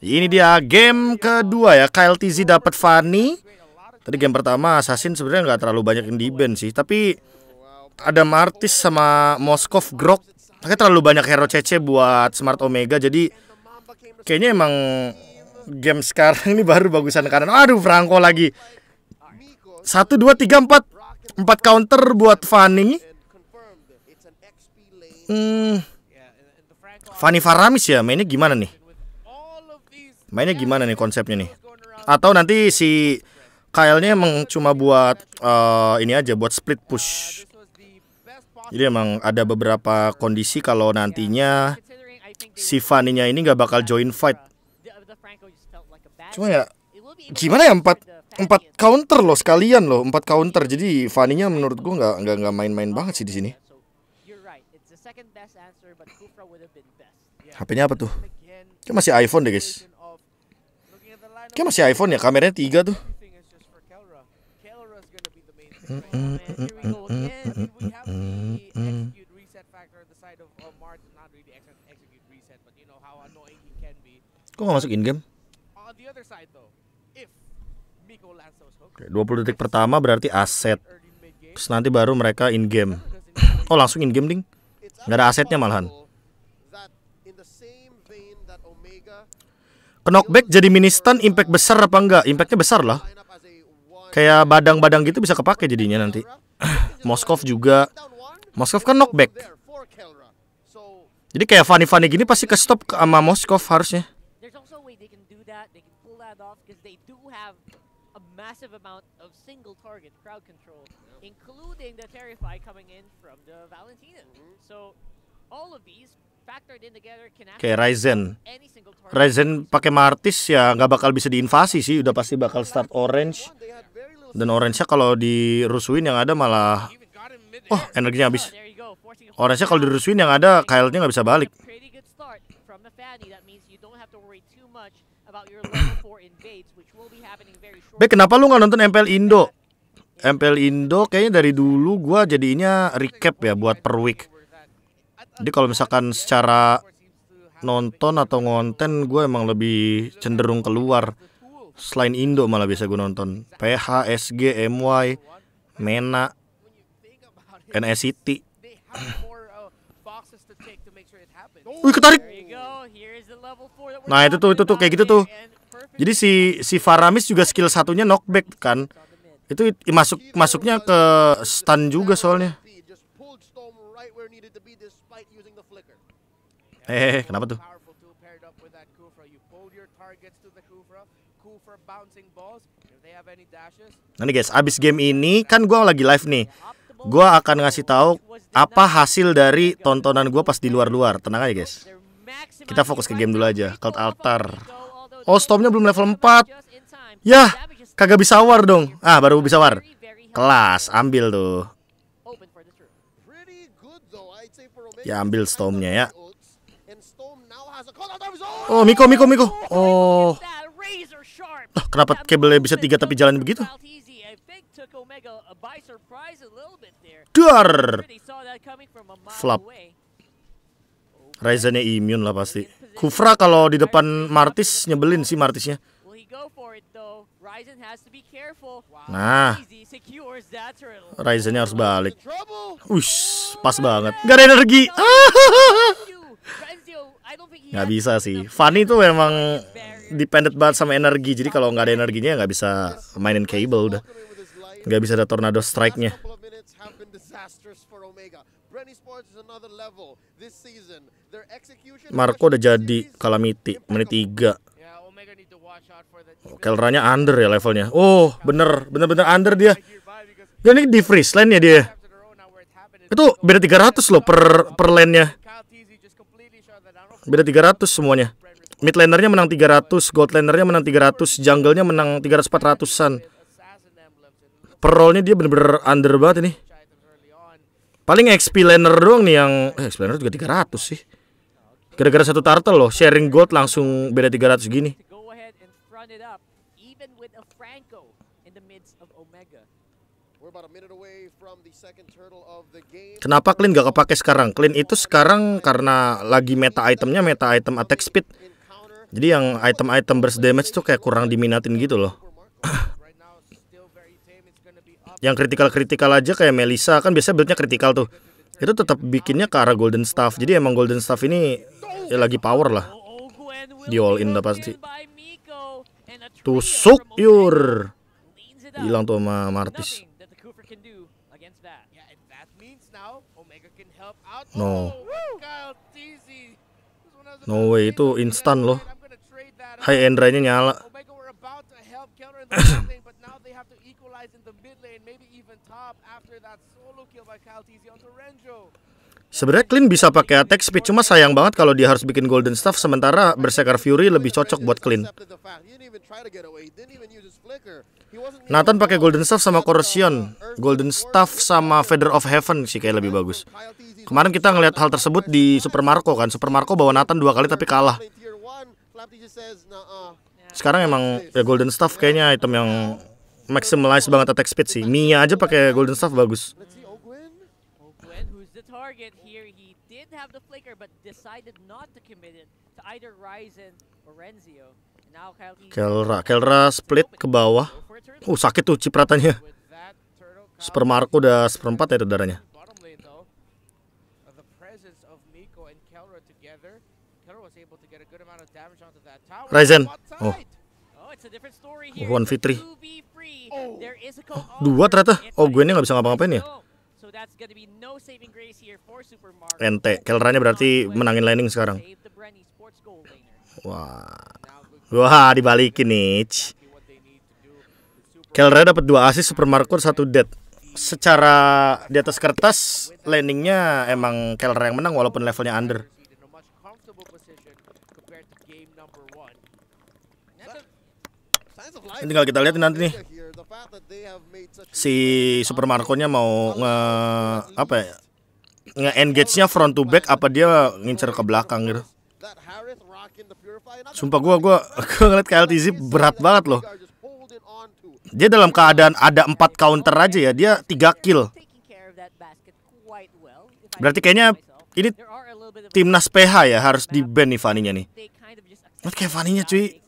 Ini dia game kedua ya. Kyle KLTZ dapat Fanny. Tadi game pertama Assassin sebenarnya nggak terlalu banyak yang di ban sih, tapi ada Martis sama Moskov Grok. Kayaknya terlalu banyak hero CC buat Smart Omega jadi kayaknya emang game sekarang ini baru bagusan kanan. Aduh Franco lagi. Satu, dua, tiga, empat, empat counter buat Fanny. Hmm. Fanny Faramis ya mainnya gimana nih? mainnya gimana nih konsepnya nih? Atau nanti si KL-nya emang cuma buat uh, ini aja buat split push. Jadi emang ada beberapa kondisi kalau nantinya si Fanny-nya ini nggak bakal join fight. Cuma ya gimana ya empat empat counter loh sekalian loh empat counter jadi Fanny-nya menurut gua nggak nggak nggak main-main banget sih di sini second HP-nya apa tuh? Kayak masih iPhone deh, guys. Kayak masih iPhone ya, kameranya tiga tuh. Kok gak masuk in-game? 20 detik pertama berarti aset Terus nanti baru mereka in-game Oh langsung in-game ding Nggak ada asetnya malahan. Knockback jadi Ministan impact besar apa enggak? Impactnya besar lah. Kayak badang-badang gitu bisa kepake jadinya nanti. Moskov juga. Moskov kan knockback. Jadi kayak funny-funny gini pasti ke stop sama Moskov harusnya a massive amount of single target crowd control, yep. including the Terrify coming in from the Valentina. Mm -hmm. So all of these factored in together can Kayak Ryzen. Ryzen pakai Martis ya nggak bakal bisa diinvasi sih, udah pasti bakal start orange. Dan orange-nya kalau dirusuin yang ada malah Oh, energinya ah, habis. Orange-nya kalau dirusuin yang ada Kyle-nya nggak bisa balik. Be, kenapa lu nggak nonton MPL Indo? MPL Indo kayaknya dari dulu gua jadinya recap ya buat per week. Jadi kalau misalkan secara nonton atau ngonten gue emang lebih cenderung keluar selain Indo malah bisa gue nonton PH, SG, MY, MENA, NSIT. Wih ketarik. Nah itu tuh itu tuh kayak gitu tuh. Jadi si si Faramis juga skill satunya knockback kan. Itu masuk masuknya ke stun juga soalnya. Eh, eh kenapa tuh? Nanti guys, abis game ini kan gue lagi live nih gue akan ngasih tahu apa hasil dari tontonan gue pas di luar-luar. Tenang aja guys. Kita fokus ke game dulu aja. Cold Altar. Oh, Stormnya belum level 4. Ya, kagak bisa war dong. Ah, baru bisa war. Kelas, ambil tuh. Ya, ambil Stormnya ya. Oh, Miko, Miko, Miko. Oh. Loh, kenapa kabelnya bisa tiga tapi jalan begitu? Uh, Dar. Flap. Ryzennya imun lah pasti. Kufra kalau di depan Martis nyebelin sih Martisnya. Nah, Ryzennya harus balik. Ush, oh, pas banget. Gak ada energi. Gak bisa sih. Fanny tuh memang dependent banget sama energi. Jadi kalau gak ada energinya gak bisa mainin cable udah. Nggak bisa ada tornado strike-nya. Marco udah jadi Calamity, menit 3. Oh, Kelranya under ya levelnya. Oh, bener, bener-bener under dia. Dan ya, ini di freeze lane ya dia. Itu beda 300 loh per per lane-nya. Beda 300 semuanya. Mid lanernya menang 300, gold lanernya menang 300, jungle-nya menang 300 400-an. Perolnya dia bener-bener under banget ini Paling XP laner doang nih yang eh, XP laner juga 300 sih Gara-gara satu turtle loh Sharing gold langsung beda 300 gini Kenapa Clean gak kepake sekarang? Clean itu sekarang karena lagi meta itemnya meta item attack speed Jadi yang item-item burst damage tuh kayak kurang diminatin gitu loh yang kritikal-kritikal aja kayak Melisa kan biasanya buildnya kritikal tuh itu tetap bikinnya ke arah Golden Staff jadi emang Golden Staff ini ya lagi power lah di all in dah pasti tusuk yur hilang tuh sama Martis no no way itu instan loh Hai Endra nya nyala allies in mid lane, maybe even top after that solo kill by onto Sebenarnya Clean bisa pakai attack speed, cuma sayang banget kalau dia harus bikin Golden Staff, sementara Berserker Fury lebih cocok buat Clean. Nathan pakai Golden Staff sama Corrosion, Golden Staff sama Feather of Heaven sih kayak lebih bagus. Kemarin kita ngelihat hal tersebut di Super Marco kan, Super Marco bawa Nathan dua kali tapi kalah. Sekarang emang ya Golden Staff kayaknya item yang maximize banget attack speed sih. Mia aja pakai golden staff bagus. Kelra, Kelra split ke bawah. Uh sakit tuh cipratannya. Super Marco udah seperempat ya darahnya. Ryzen. Oh. Juan Fitri. Oh, dua ternyata. Oh, gue ini nggak bisa ngapa-ngapain ya. Oh. NT Kelrannya berarti menangin landing sekarang. Wah. Wah, dibalikin nih. Kelra dapat dua asis, Super Marco satu dead. Secara di atas kertas, landingnya emang Kelra yang menang walaupun levelnya under. Ini tinggal kita lihat nanti nih si Super Marco-nya mau nge apa ya? Nge-engage-nya front to back apa dia ngincer ke belakang gitu. Sumpah gua gua, gua ngeliat KLTZ berat banget loh. Dia dalam keadaan ada empat counter aja ya, dia tiga kill. Berarti kayaknya ini timnas PH ya harus di ban nih Vaninya nih. Kayak Vaninya cuy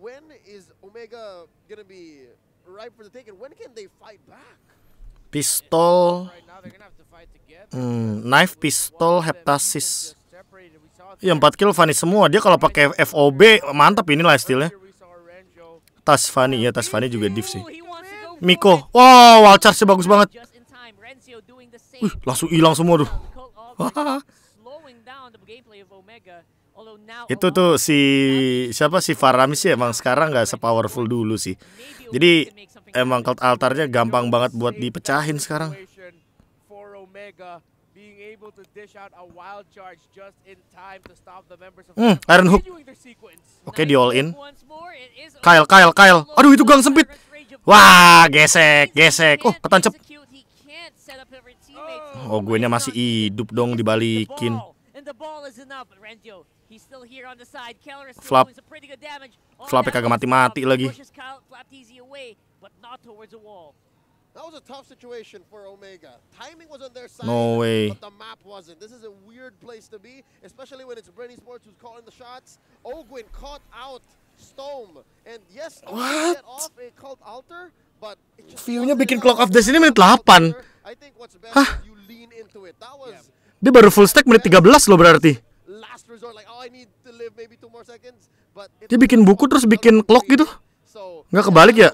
when is Omega gonna be ripe for the taking? When can they fight back? Pistol, hmm, knife, pistol, heptasis. Ya empat kill Fanny semua. Dia kalau pakai FOB mantap ini lah nya Tas Fanny ya, tas Fanny juga div sih. Oh, Miko. Wow, wall charge bagus banget. Wih, langsung hilang semua tuh. Itu tuh si siapa si Faramis sih emang sekarang nggak sepowerful dulu sih. Jadi emang cult altarnya gampang banget buat dipecahin sekarang. Hmm, Iron Hook. Oke, okay, di all in. Kyle, Kyle, Kyle. Aduh, itu gang sempit. Wah, gesek, gesek. Oh, ketancep. Oh, gue nya masih hidup dong dibalikin. Flap. Oh, Flapnya kagak mati-mati lagi. no way. place to be, especially when it's Brenny Sports who's calling the shots. Ogwin caught out Storm, and yes, what? off called but view-nya bikin clock off death ini menit 8. Hah? Dia baru full stack menit 13 loh berarti. Dia bikin buku terus bikin clock gitu? Nggak kebalik ya?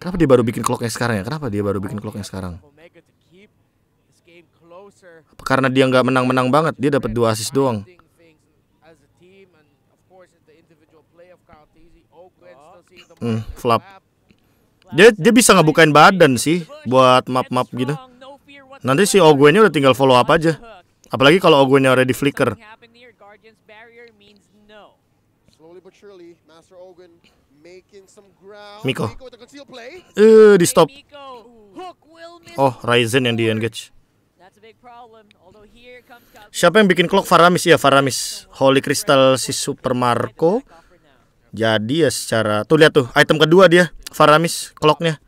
Kenapa dia baru bikin clocknya sekarang ya? Kenapa dia baru bikin clocknya sekarang? karena dia nggak menang-menang banget? Dia dapat dua assist doang. Hmm, flap. Dia dia bisa ngebukain badan sih buat map-map gitu. Nanti si Ogwennya udah tinggal follow up aja. Apalagi kalau Oguenya ready flicker. Miko. Eh, di stop. Oh, Ryzen yang di engage. Siapa yang bikin clock Faramis ya Faramis. Holy Crystal si Super Marco. Jadi ya secara tuh lihat tuh item kedua dia Faramis clocknya.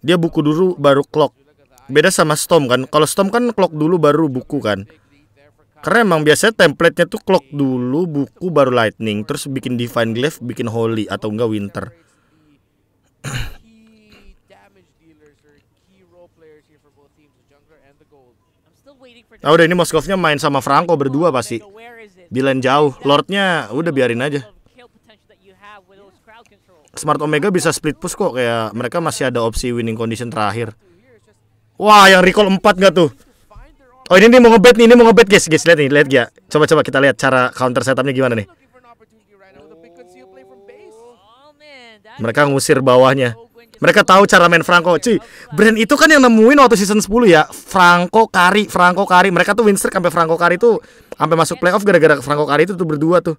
Dia buku dulu baru clock. Beda sama Storm kan. Kalau Storm kan clock dulu baru buku kan. Karena emang biasanya template-nya tuh clock dulu, buku baru lightning, terus bikin divine glaive, bikin holy atau enggak winter. Ah udah ini Moskovnya main sama Franco berdua pasti. Di jauh. Lordnya udah biarin aja. Smart Omega bisa split push kok kayak mereka masih ada opsi winning condition terakhir. Wah, yang recall 4 gak tuh? Oh, ini, nih mau ngebet nih, ini mau ngebet guys, guys. Lihat nih, lihat ya. Coba-coba kita lihat cara counter setupnya gimana nih. Mereka ngusir bawahnya. Mereka tahu cara main Franco. Cuy, brand itu kan yang nemuin waktu season 10 ya. Franco Kari, Franco Kari. Mereka tuh win streak sampai Franco Kari tuh sampai masuk playoff gara-gara Franco Kari itu tuh berdua tuh.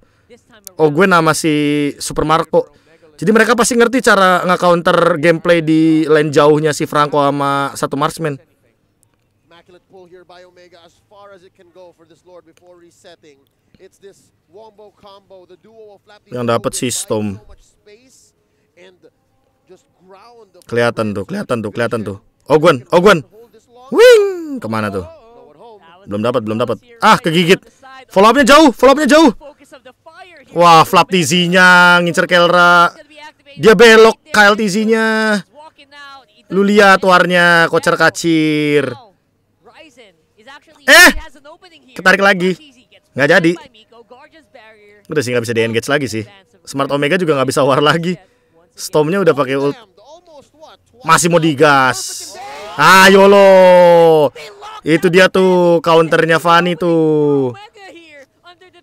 Oh, gue nama si Super Marco. Jadi mereka pasti ngerti cara nge-counter gameplay di lane jauhnya si Franco sama satu marksman. Yang dapat sistem. Kelihatan tuh, kelihatan tuh, kelihatan tuh. Ogwen, Ogwen. Wing, kemana tuh? Belum dapat, belum dapat. Ah, kegigit. Follow up-nya jauh, follow up-nya jauh. Wah, flap Tizinya ngincer Kelra. Dia belok Kyle nya Lu lihat warnya kocar kacir. Eh, ketarik lagi. Nggak jadi. Udah sih nggak bisa di-engage lagi sih. Smart Omega juga nggak bisa war lagi. Stormnya udah pakai ult. Masih mau digas. Ayo lo. Itu dia tuh counternya Fanny tuh.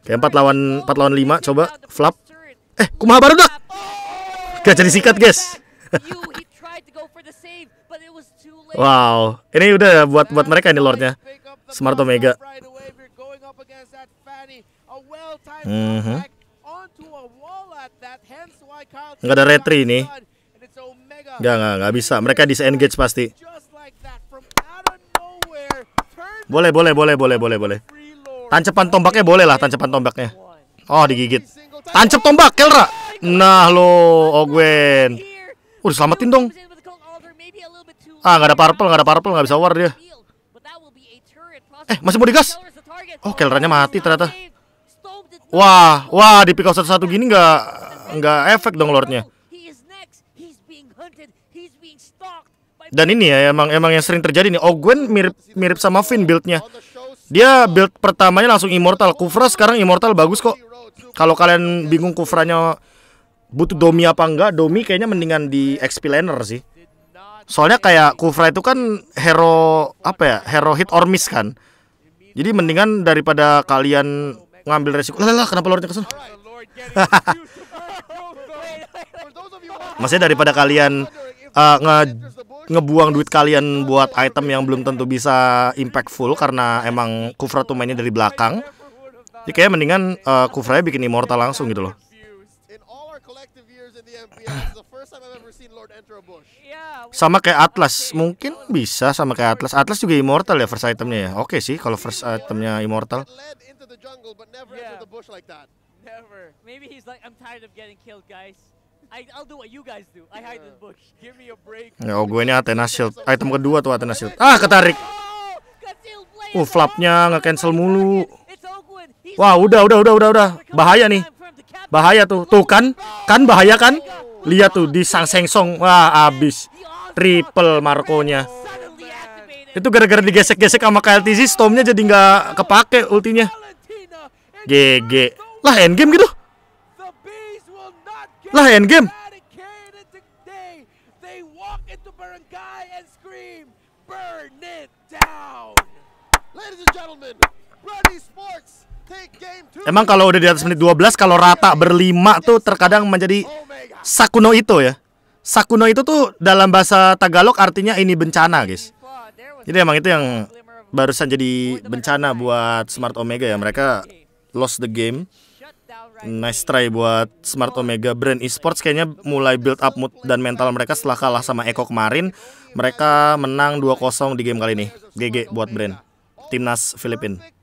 Kayak 4 lawan 4 lawan 5 coba flap. Eh, kumaha baru dah. Gak jadi sikat guys. wow, ini udah ya buat buat mereka ini lordnya. Smart Omega. Mm-hmm. Gak ada retri nih. Gak, gak, gak bisa. Mereka disengage pasti. Boleh, boleh, boleh, boleh, boleh, boleh. Tancepan tombaknya boleh lah, tancepan tombaknya. Oh, digigit. Tancep tombak, Kelra. Nah lo, Ogwen. Oh, Udah selamatin dong. Ah, nggak ada purple, nggak ada purple, nggak bisa war dia. Eh, masih mau digas? Oh, kelerannya mati ternyata. Wah, wah di pikau satu-satu gini nggak nggak efek dong lordnya. Dan ini ya emang emang yang sering terjadi nih. Ogwen mirip mirip sama Finn buildnya. Dia build pertamanya langsung immortal. Kufra sekarang immortal bagus kok. Kalau kalian bingung kufranya butuh domi apa enggak domi kayaknya mendingan di XP laner sih soalnya kayak Kufra itu kan hero apa ya hero hit or miss kan jadi mendingan daripada kalian ngambil resiko lah lah kenapa lordnya kesel maksudnya daripada kalian uh, nge ngebuang duit kalian buat item yang belum tentu bisa impactful karena emang Kufra tuh mainnya dari belakang jadi kayak mendingan uh, eh, Kufra bikin immortal langsung gitu loh sama kayak Atlas, mungkin bisa sama kayak Atlas. Atlas juga immortal ya first itemnya ya. Oke okay sih kalau first itemnya immortal. Never. Oh, gue ini Athena Shield. Item kedua tuh Athena Shield. Ah, ketarik. Oh, uh, flapnya nge-cancel mulu. Wah, udah, udah, udah, udah. Bahaya nih. Bahaya tuh. Tuh kan? Kan bahaya kan? Lihat tuh di Sang Sengsong. Wah, abis. Triple markonya Itu gara-gara digesek-gesek sama KLTZ, Storm-nya jadi nggak kepake ultinya. GG. Lah end game gitu. Lah endgame. Ladies and gentlemen, Emang kalau udah di atas menit 12 kalau rata berlima tuh terkadang menjadi sakuno itu ya. Sakuno itu tuh dalam bahasa Tagalog artinya ini bencana, guys. Jadi emang itu yang barusan jadi bencana buat Smart Omega ya. Mereka lost the game. Nice try buat Smart Omega brand esports kayaknya mulai build up mood dan mental mereka setelah kalah sama Eko kemarin. Mereka menang 2-0 di game kali ini. GG buat brand. Timnas Filipina.